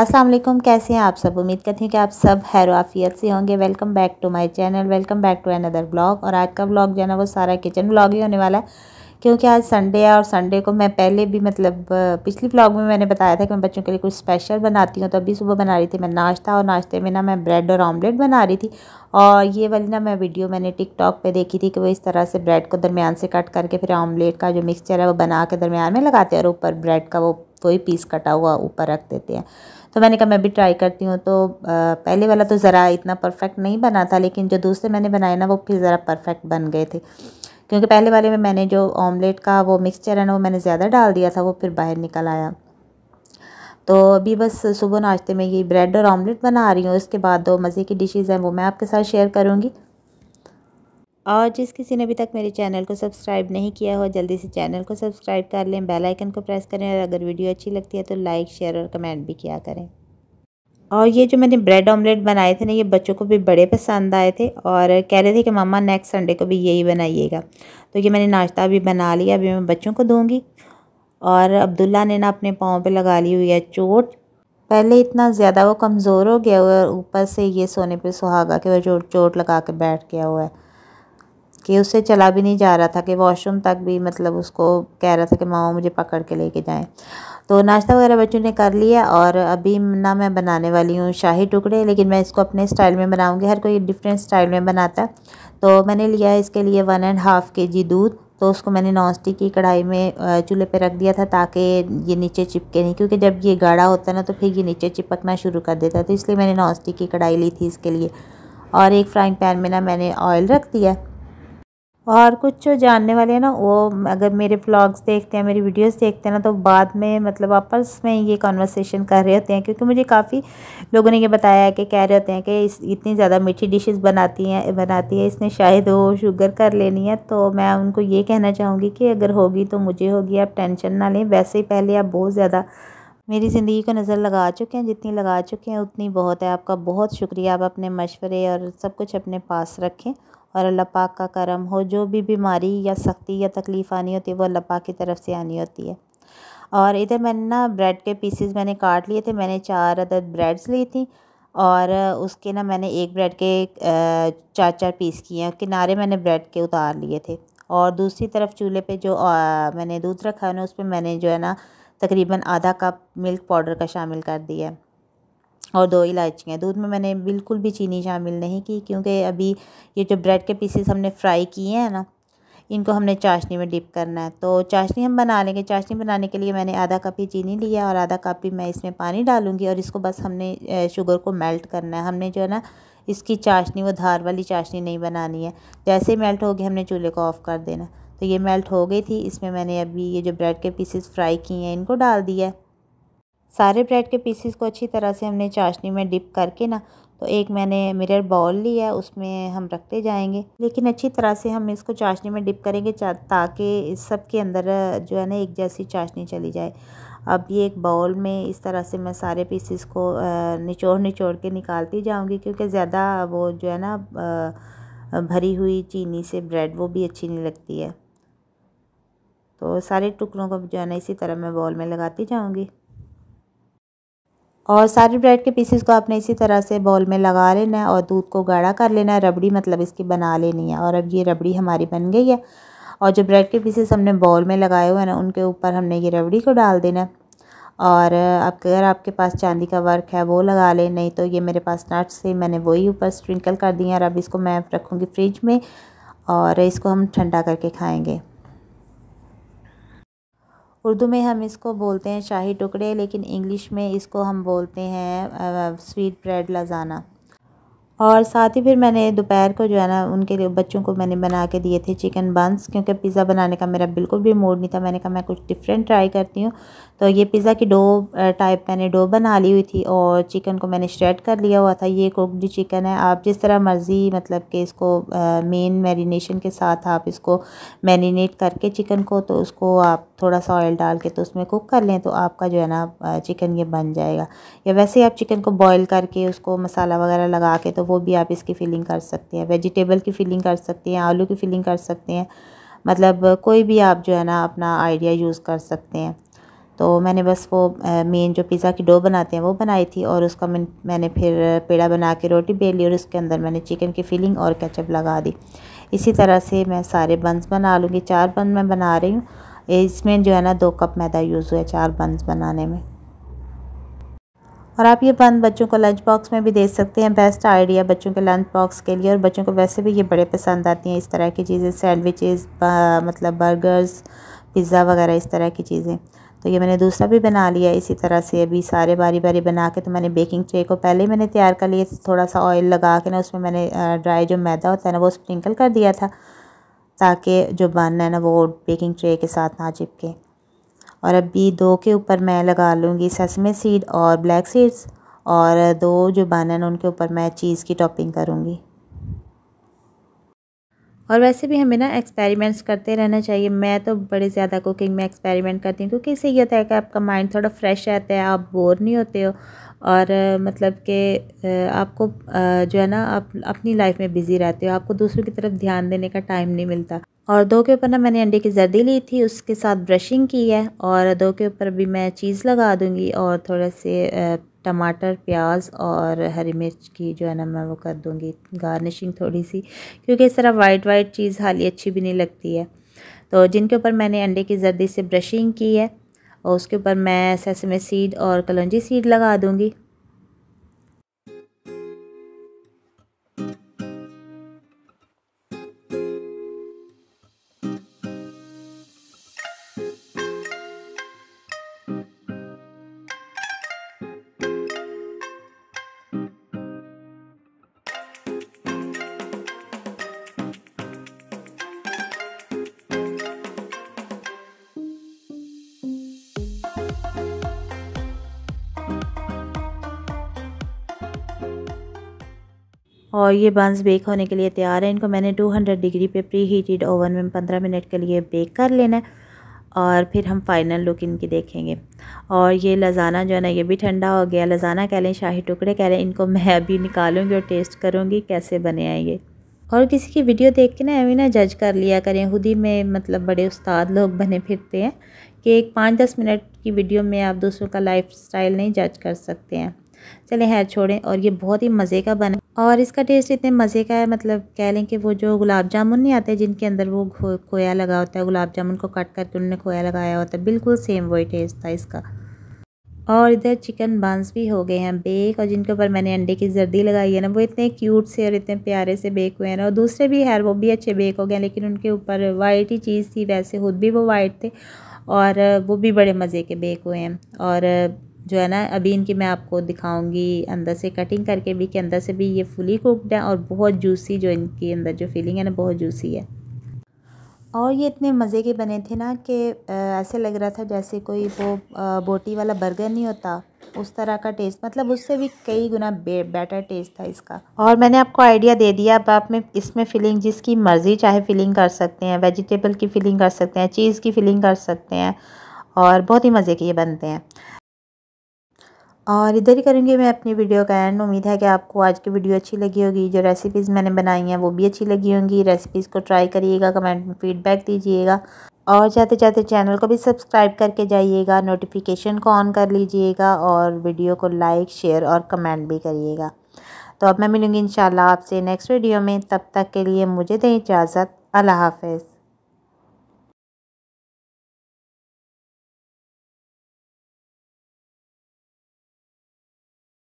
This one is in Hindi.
अस्सलाम वालेकुम कैसे हैं आप सब उम्मीद करती हूँ कि आप सब खैर आफियत से होंगे welcome back to my channel welcome back to another blog और आज का ब्लॉग जो है ना वो सारा किचन ब्लॉग ही होने वाला है क्योंकि आज संडे है और संडे को मैं पहले भी मतलब पिछली ब्लॉग में मैंने बताया था कि मैं बच्चों के लिए कुछ स्पेशल बनाती हूँ तो अभी सुबह बना रही थी मैं नाश्ता और नाश्ते में ना मैं ब्रेड और ऑमलेट बना रही थी और ये वाली ना मैं वीडियो मैंने टिकटॉक पे देखी थी कि वो इस तरह से ब्रेड को दरमियान से कट करके फिर ऑमलेट का जो मिक्सचर है वो बना के दरमियान में लगाते हैं और ऊपर ब्रेड का वो वही पीस कटा हुआ ऊपर रख देते हैं तो मैंने कहा मैं भी ट्राई करती हूँ तो पहले वाला तो ज़रा इतना परफेक्ट नहीं बना था लेकिन जो दूसरे मैंने बनाए ना वो फिर ज़रा परफेक्ट बन गए थे क्योंकि पहले वाले में मैंने जो ऑमलेट का वो मिक्सचर है ना वो मैंने ज़्यादा डाल दिया था वो फिर बाहर निकल आया तो अभी बस सुबह नाश्ते में ये ब्रेड और ऑमलेट बना रही हूँ उसके बाद दो मज़े की डिशेज़ हैं वो मैं आपके साथ शेयर करूँगी और जिस किसी ने अभी तक मेरे चैनल को सब्सक्राइब नहीं किया हो जल्दी से चैनल को सब्सक्राइब कर लें बेल आइकन को प्रेस करें और अगर वीडियो अच्छी लगती है तो लाइक शेयर और कमेंट भी किया करें और ये जो मैंने ब्रेड ऑमलेट बनाए थे ना ये बच्चों को भी बड़े पसंद आए थे और कह रहे थे कि मामा नेक्स्ट संडे को भी यही बनाइएगा तो ये मैंने नाश्ता भी बना लिया अभी मैं बच्चों को दूँगी और अब्दुल्ला ने ना अपने पाँव पर लगा ली हुई है चोट पहले इतना ज़्यादा वो कमज़ोर हो गया हुआ है और ऊपर से ये सोने पर सुहागा के वह चोट चोट लगा के बैठ गया हुआ है कि उससे चला भी नहीं जा रहा था कि वॉशरूम तक भी मतलब उसको कह रहा था कि मामा मुझे पकड़ के लेके जाएं तो नाश्ता वगैरह बच्चों ने कर लिया और अभी ना मैं बनाने वाली हूँ शाही टुकड़े लेकिन मैं इसको अपने स्टाइल में बनाऊँगी हर कोई डिफरेंट स्टाइल में बनाता है तो मैंने लिया इसके लिए वन एंड हाफ़ के जी दूध तो उसको मैंने नॉन स्टिक की कढ़ाई में चूल्हे पे रख दिया था ताकि ये नीचे चिपके नहीं क्योंकि जब ये गाढ़ा होता है ना तो फिर ये नीचे चिपकना शुरू कर देता है तो इसलिए मैंने नॉन स्टिक की कढ़ाई ली थी इसके लिए और एक फ्राइंग पैन में ना मैंने ऑयल रख दिया और कुछ जो जानने वाले हैं ना वो अगर मेरे ब्लॉग्स देखते हैं मेरी वीडियोस देखते हैं ना तो बाद में मतलब आपस में ये कॉन्वर्सेशन कर रहे होते हैं क्योंकि मुझे काफ़ी लोगों ने ये बताया है कि कह रहे होते हैं कि इस इतनी ज़्यादा मीठी डिशेस बनाती हैं बनाती है इसने शायद वो शुगर कर लेनी है तो मैं उनको ये कहना चाहूँगी कि अगर होगी तो मुझे होगी आप टेंशन ना लें वैसे ही पहले आप बहुत ज़्यादा मेरी ज़िंदगी को नज़र लगा चुके हैं जितनी लगा चुके हैं उतनी बहुत है आपका बहुत शुक्रिया आप अपने मशवरे और सब कुछ अपने पास रखें और अल्लाह पाक का करम हो जो भी बीमारी या सख्ती या तकलीफ़ आनी होती है वो अल्लाह पाक की तरफ से आनी होती है और इधर मैंने ना ब्रेड के पीसेस मैंने काट लिए थे मैंने चार अदद ब्रेड्स ली थी और उसके ना मैंने एक ब्रेड के चार चार पीस किए हैं किनारे मैंने ब्रेड के उतार लिए थे और दूसरी तरफ चूल्हे पे जो मैंने दूध रखा है ना उस पर मैंने जो है ना तकरीबन आधा कप मिल्क पाउडर का शामिल कर दिया है और दो इलायचियाँ दूध में मैंने बिल्कुल भी चीनी शामिल नहीं की क्योंकि अभी ये जो ब्रेड के पीसेस हमने फ्राई किए हैं ना इनको हमने चाशनी में डिप करना है तो चाशनी हम बना लेंगे चाशनी बनाने के लिए मैंने आधा कप ही चीनी लिया और आधा कप ही मैं इसमें पानी डालूंगी और इसको बस हमने शुगर को मेल्ट करना है हमने जो है ना इसकी चाशनी वो धार वाली चाशनी नहीं बनानी है जैसे तो मेल्ट हो हमने चूल्हे को ऑफ़ कर देना तो ये मेल्ट हो गई थी इसमें मैंने अभी ये जो ब्रेड के पीसेस फ्राई किए हैं इनको डाल दिया है सारे ब्रेड के पीसीस को अच्छी तरह से हमने चाशनी में डिप करके ना तो एक मैंने मिरर बॉल लिया है उसमें हम रखते जाएंगे लेकिन अच्छी तरह से हम इसको चाशनी में डिप करेंगे ताकि इस सब के अंदर जो है ना एक जैसी चाशनी चली जाए अब ये एक बाउल में इस तरह से मैं सारे पीसीस को निचोड़ निचोड़ के निकालती जाऊंगी क्योंकि ज़्यादा वो जो है ना भरी हुई चीनी से ब्रेड वो भी अच्छी नहीं लगती है तो सारे टुकड़ों को जो है ना इसी तरह मैं बॉल में लगाती जाऊंगी और सारे ब्रेड के पीसेस को आपने इसी तरह से बॉल में लगा लेना है और दूध को गाढ़ा कर लेना है रबड़ी मतलब इसकी बना लेनी है और अब ये रबड़ी हमारी बन गई है और जो ब्रेड के पीसेस हमने बॉल में लगाए हुए हैं ना उनके ऊपर हमने ये रबड़ी को डाल देना है और अब अगर आपके पास चांदी का वर्क है वो लगा लें नहीं तो ये मेरे पास नट्स थे मैंने वही ऊपर स्प्रिंकल कर दिए और अब इसको मैं रखूँगी फ्रिज में और इसको हम ठंडा करके खाएँगे उर्दू में हम इसको बोलते हैं शाही टुकड़े लेकिन इंग्लिश में इसको हम बोलते हैं स्वीट ब्रेड लजाना और साथ ही फिर मैंने दोपहर को जो है ना उनके लिए बच्चों को मैंने बना के दिए थे चिकन बंस क्योंकि पिज़्ज़ा बनाने का मेरा बिल्कुल भी मूड नहीं था मैंने कहा मैं कुछ डिफरेंट ट्राई करती हूँ तो ये पिज़्ज़ा की डो टाइप मैंने डो बना ली हुई थी और चिकन को मैंने श्रेड कर लिया हुआ था ये कुकड चिकन है आप जिस तरह मर्ज़ी मतलब कि इसको मेन मैरिनेशन के साथ आप इसको मैरिनेट करके चिकन को तो उसको आप थोड़ा सा ऑयल डाल के तो उसमें कुक कर लें तो आपका जो है ना चिकन ये बन जाएगा या वैसे ही आप चिकन को बॉईल करके उसको मसाला वगैरह लगा के तो वो भी आप इसकी फिलिंग कर सकते हैं वेजिटेबल की फिलिंग कर सकते हैं आलू की फिलिंग कर सकते हैं मतलब कोई भी आप जो है ना अपना आइडिया यूज़ कर सकते हैं तो मैंने बस वो मेन जो पिज़्ज़ा की डो बनाते हैं वो बनाई थी और उसका मैं मैंने फिर पेड़ा बना के रोटी बेल ली और उसके अंदर मैंने चिकन की फिलिंग और कैचअप लगा दी इसी तरह से मैं सारे बंस बना लूँगी चार बंस मैं बना रही हूँ इसमें जो है ना दो कप मैदा यूज़ हुआ चार बंस बनाने में और आप ये बंद बच्चों को लंच बॉक्स में भी दे सकते हैं बेस्ट आइडिया बच्चों के लंच बॉक्स के लिए और बच्चों को वैसे भी ये बड़े पसंद आती हैं इस तरह की चीज़ें सैंडविचेस मतलब बर्गर्स पिज़्ज़ा वगैरह इस तरह की चीज़ें तो ये मैंने दूसरा भी बना लिया इसी तरह से अभी सारे बारी बारी बना के तो मैंने बेकिंग ट्रे को पहले ही मैंने तैयार कर लिया थोड़ा सा ऑयल लगा के ना उसमें मैंने ड्राई जो मैदा होता है ना वो स्प्रिंकल कर दिया था ताकि जो बन है ना वो बेकिंग ट्रे के साथ ना चिपके और अभी दो के ऊपर मैं लगा लूँगी ससमे सीड और ब्लैक सीड्स और दो जो बन है उनके ऊपर मैं चीज़ की टॉपिंग करूँगी और वैसे भी हमें ना एक्सपेरिमेंट्स करते रहना चाहिए मैं तो बड़े ज़्यादा कुकिंग में एक्सपेरिमेंट करती हूँ क्योंकि इससे ये होता है कि आपका माइंड थोड़ा फ्रेश रहता है आप बोर नहीं होते हो और मतलब कि आपको जो है ना आप अपनी लाइफ में बिज़ी रहते हो आपको दूसरों की तरफ ध्यान देने का टाइम नहीं मिलता और दो के ऊपर ना मैंने अंडे की जर्दी ली थी उसके साथ ब्रशिंग की है और दो के ऊपर भी मैं चीज़ लगा दूँगी और थोड़े से टमाटर प्याज और हरी मिर्च की जो है ना मैं वो कर दूँगी गार्निशिंग थोड़ी सी क्योंकि इस तरह वाइट वाइट चीज़ हाली अच्छी भी नहीं लगती है तो जिनके ऊपर मैंने अंडे की जर्दी से ब्रशिंग की है और उसके ऊपर मैं सेसमे सीड और कलौजी सीड लगा दूँगी और ये बंस बेक होने के लिए तैयार है इनको मैंने 200 डिग्री पे प्री हीटेड ओवन में 15 मिनट के लिए बेक कर लेना है और फिर हम फाइनल लुक इनकी देखेंगे और ये लजाना जो है ना ये भी ठंडा हो गया लजाना कह लें शाही टुकड़े कह लें इनको मैं अभी निकालूंगी और टेस्ट करूँगी कैसे बने हैं ये और किसी की वीडियो देख के ना अभी ना जज कर लिया करें खुद ही में मतलब बड़े उस्ताद लोग बने फिरते हैं कि एक पाँच दस मिनट की वीडियो में आप दूसरों का लाइफ नहीं जज कर सकते हैं चले है छोड़ें और ये बहुत ही मज़े का बना और इसका टेस्ट इतने मज़े का है मतलब कह लें कि वो जो गुलाब जामुन नहीं आते जिनके अंदर वो खोया लगा होता है गुलाब जामुन को कट करके उन्होंने खोया लगाया होता है बिल्कुल सेम वही टेस्ट था इसका और इधर चिकन बांस भी हो गए हैं बेक और जिनके ऊपर मैंने अंडे की जर्दी लगाई है ना वो इतने क्यूट से और इतने प्यारे से बेक हुए हैं और दूसरे भी है वो भी अच्छे बेक हो गए लेकिन उनके ऊपर वाइट ही चीज़ थी वैसे खुद भी वो वाइट थे और वो भी बड़े मज़े के बेक हुए हैं और जो है ना अभी इनकी मैं आपको दिखाऊंगी अंदर से कटिंग करके भी कि अंदर से भी ये फुली कुकड है और बहुत जूसी जो इनकी अंदर जो फीलिंग है ना बहुत जूसी है और ये इतने मज़े के बने थे ना कि ऐसे लग रहा था जैसे कोई वो बोटी वाला बर्गर नहीं होता उस तरह का टेस्ट मतलब उससे भी कई गुना बे, बेटर टेस्ट था इसका और मैंने आपको आइडिया दे दिया अब आप में इसमें फिलिंग जिसकी मर्ज़ी चाहे फिलिंग कर सकते हैं वेजिटेबल की फिलिंग कर सकते हैं चीज़ की फिलिंग कर सकते हैं और बहुत ही मज़े के ये बनते हैं और इधर ही करूँगी मैं अपनी वीडियो का एंड उम्मीद है कि आपको आज की वीडियो अच्छी लगी होगी जो रेसिपीज़ मैंने बनाई हैं वो भी अच्छी लगी होंगी रेसिपीज़ को ट्राई करिएगा कमेंट में फ़ीडबैक दीजिएगा और जाते जाते चैनल को भी सब्सक्राइब करके जाइएगा नोटिफिकेशन को ऑन कर लीजिएगा और वीडियो को लाइक शेयर और कमेंट भी करिएगा तो अब मैं मिलूँगी इन आपसे नेक्स्ट वीडियो में तब तक के लिए मुझे दें इजाज़त अल्लाह हाफिज़